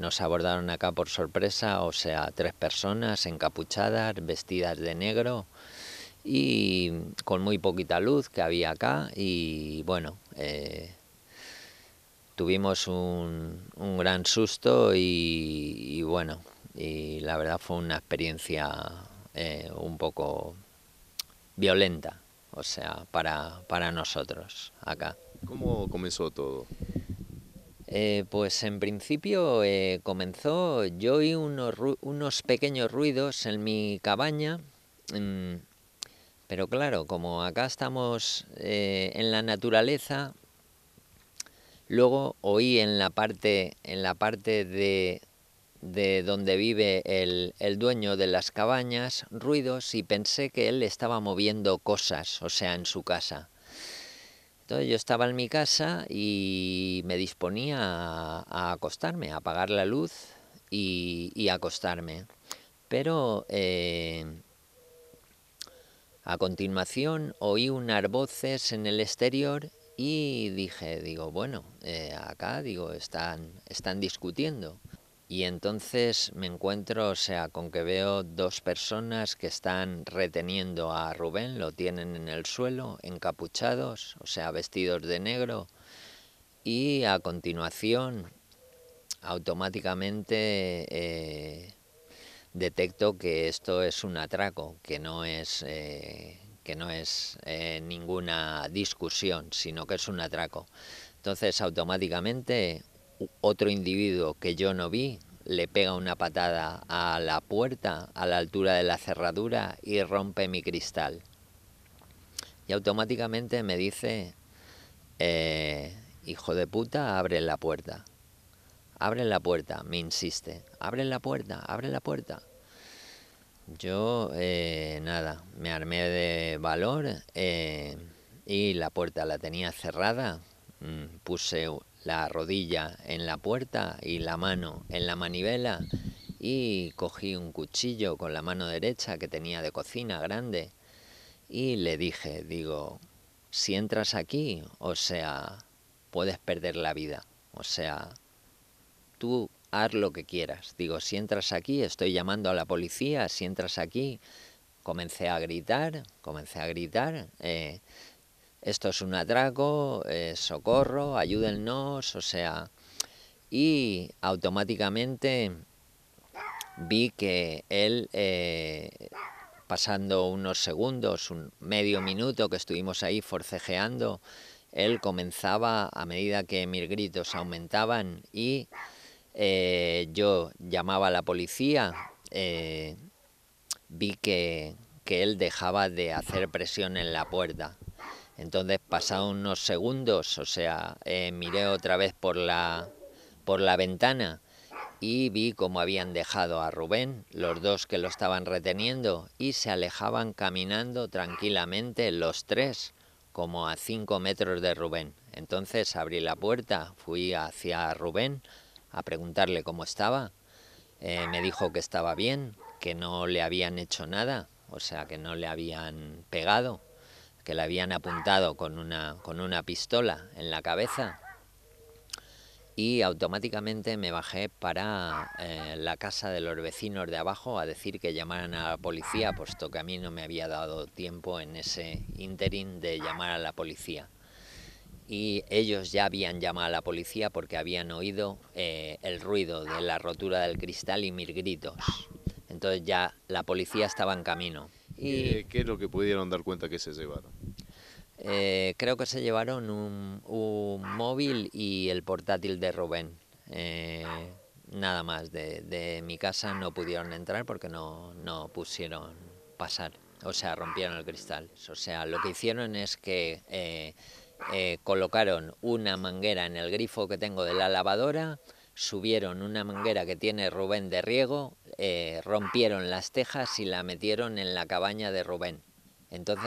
nos abordaron acá por sorpresa, o sea, tres personas encapuchadas, vestidas de negro y con muy poquita luz que había acá y bueno, eh, tuvimos un, un, gran susto y, bueno, y la verdad fue una experiencia eh, un poco violenta, o sea, para, para nosotros acá. ¿Cómo comenzó todo? Eh, pues en principio eh, comenzó, yo oí unos, unos, pequeños ruidos en mi cabaña, mm, pero claro, como acá estamos eh, en la naturaleza, luego oí en la parte, en la parte de, de donde vive el, el, dueño de las cabañas ruidos y pensé que él estaba moviendo cosas, o sea, en su casa. Entonces yo estaba en mi casa y me disponía a, acostarme, a apagar la luz y, acostarme. Pero eh, a continuación oí unas voces en el exterior y dije, digo, bueno, eh, acá digo, están, están discutiendo. Y entonces me encuentro, o sea, con que veo dos personas que están reteniendo a Rubén, lo tienen en el suelo, encapuchados, o sea, vestidos de negro. Y a continuación, automáticamente eh, detecto que esto es un atraco, que no es, eh, que no es eh, ninguna discusión, sino que es un atraco. Entonces, automáticamente otro individuo que yo no vi le pega una patada a la puerta a la altura de la cerradura y rompe mi cristal. Y automáticamente me dice, eh, hijo de puta, abre la puerta. Abre la puerta, me insiste. Abre la puerta, abre la puerta. Yo, eh, nada, me armé de valor eh, y la puerta la tenía cerrada. Mm, puse la rodilla en la puerta y la mano en la manivela y cogí un cuchillo con la mano derecha que tenía de cocina grande y le dije, digo, si entras aquí, o sea, puedes perder la vida, o sea, tú haz lo que quieras. Digo, si entras aquí, estoy llamando a la policía, si entras aquí, comencé a gritar, comencé a gritar. Eh, esto es un atraco, eh, socorro, ayúdennos, o sea... Y automáticamente vi que él, eh, pasando unos segundos, un medio minuto que estuvimos ahí forcejeando, él comenzaba, a medida que mis gritos aumentaban y eh, yo llamaba a la policía, vi que él dejaba de hacer presión en la puerta. Entonces, pasados unos segundos, o sea, eh, miré otra vez por la, por la ventana y vi cómo habían dejado a Rubén, los dos que lo estaban reteniendo, y se alejaban caminando tranquilamente los tres, como a cinco metros de Rubén. Entonces abrí la puerta, fui hacia Rubén a preguntarle cómo estaba. Eh, me dijo que estaba bien, que no le habían hecho nada, o sea, que no le habían pegado que le habían apuntado con una, con una pistola en la cabeza y automáticamente me bajé para eh, la casa de los vecinos de abajo a decir que llamaran a la policía, puesto que a mí no me había dado tiempo en ese interín de llamar a la policía. Y ellos ya habían llamado a la policía porque habían oído eh, el ruido de la rotura del cristal y mis gritos. Entonces ya la policía estaba en camino. Y, eh, ¿Qué es lo que pudieron dar cuenta que se llevaron? Eh, creo que se llevaron un, móvil y el portátil de Rubén. Eh, nada más, de, mi casa no pudieron entrar porque no, pusieron pasar, o sea, rompieron el cristal. O sea, lo que hicieron es que colocaron una manguera en el grifo que tengo de la lavadora, subieron una manguera que tiene Rubén de riego, eh, rompieron las tejas y la metieron en la cabaña de Rubén. Entonces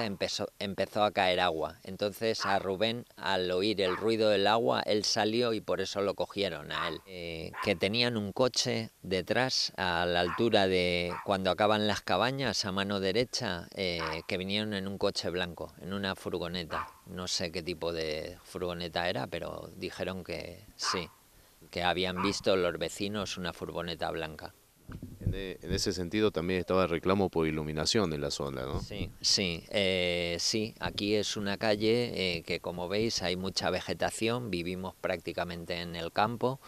empezó, a caer agua. Entonces a Rubén, al oír el ruido del agua, él salió y por eso lo cogieron a él. Eh, que tenían un coche detrás, a la altura de cuando acaban las cabañas, a mano derecha, eh, que vinieron en un coche blanco, en una furgoneta. No sé qué tipo de furgoneta era, pero dijeron que sí que habían visto los vecinos una furgoneta blanca. En, e, ese sentido también estaba reclamo por iluminación en la zona, ¿no? Sí, sí, eh, sí. Aquí es una calle eh, que como veis hay mucha vegetación, vivimos prácticamente en el campo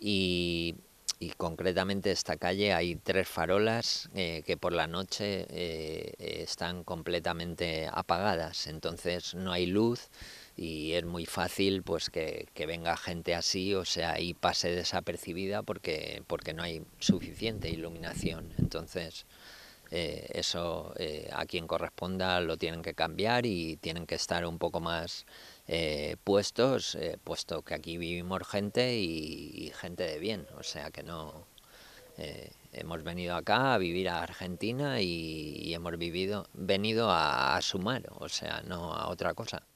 y y concretamente esta calle hay tres farolas eh, que por la noche eh, están completamente apagadas, entonces no hay luz y es muy fácil pues que, venga gente así, o sea, y pase desapercibida porque, porque no hay suficiente iluminación. Entonces, eh, eso eh, a quien corresponda lo tienen que cambiar y tienen que estar un poco más eh, puestos, puesto que aquí vivimos gente y, gente de bien, o sea que no... hemos venido acá a vivir a Argentina y, hemos vivido, venido a sumar, o sea, no a otra cosa.